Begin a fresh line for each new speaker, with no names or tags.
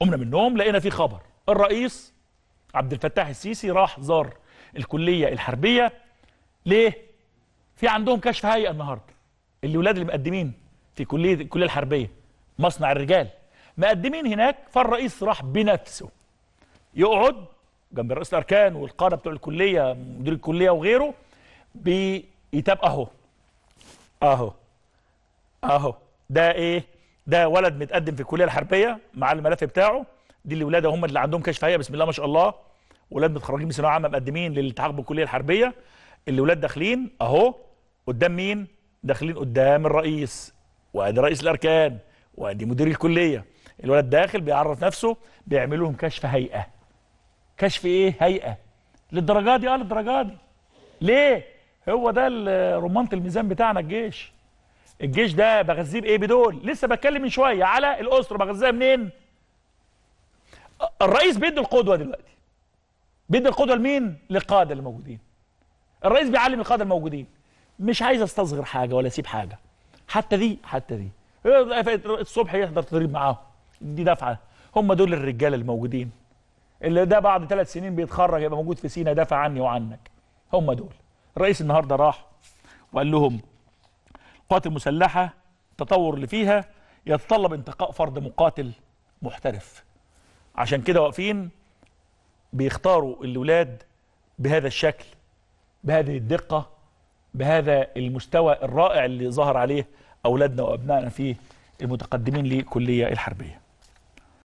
قمنا من النوم لقينا في خبر الرئيس عبد الفتاح السيسي راح زار الكليه الحربيه ليه؟ في عندهم كشف هيئه النهارده الاولاد اللي مقدمين في كليه الكليه الحربيه مصنع الرجال مقدمين هناك فالرئيس راح بنفسه يقعد جنب رئيس الاركان والقاده بتوع الكليه مدير الكليه وغيره بيتاب اهو اهو اهو ده ايه ده ولد متقدم في الكليه الحربيه مع الملف بتاعه دي اللي ولاده هم اللي عندهم كشف هيئه بسم الله ما شاء الله ولاد متخرجين من ثانويه عامه مقدمين للالتحاق بالكليه الحربيه ولاد داخلين اهو قدام مين داخلين قدام الرئيس وادي رئيس الاركان وادي مدير الكليه الولد داخل بيعرف نفسه بيعملوا لهم كشف هيئه كشف ايه هيئه للدرجات دي اه للدرجه دي ليه هو ده رمانه الميزان بتاعنا الجيش الجيش ده بغذيه بايه بدول لسه بتكلم من شويه على الاسره بغذيها منين الرئيس بيدي القدوه دلوقتي بيدي القدوه لمين للقاده اللي موجودين الرئيس بيعلم القاده الموجودين مش عايز استصغر حاجه ولا اسيب حاجه حتى دي حتى دي الصبح يحضر تدريب معاهم دي دفعه هم دول الرجاله الموجودين اللي ده بعد ثلاث سنين بيتخرج يبقى موجود في سينا دافع عني وعنك هم دول الرئيس النهارده راح وقال لهم القوات المسلحة التطور اللي فيها يتطلب انتقاء فرد مقاتل محترف عشان كده واقفين بيختاروا الولاد بهذا الشكل بهذه الدقة بهذا المستوى الرائع اللي ظهر عليه أولادنا وأبنائنا في المتقدمين لكلية الحربية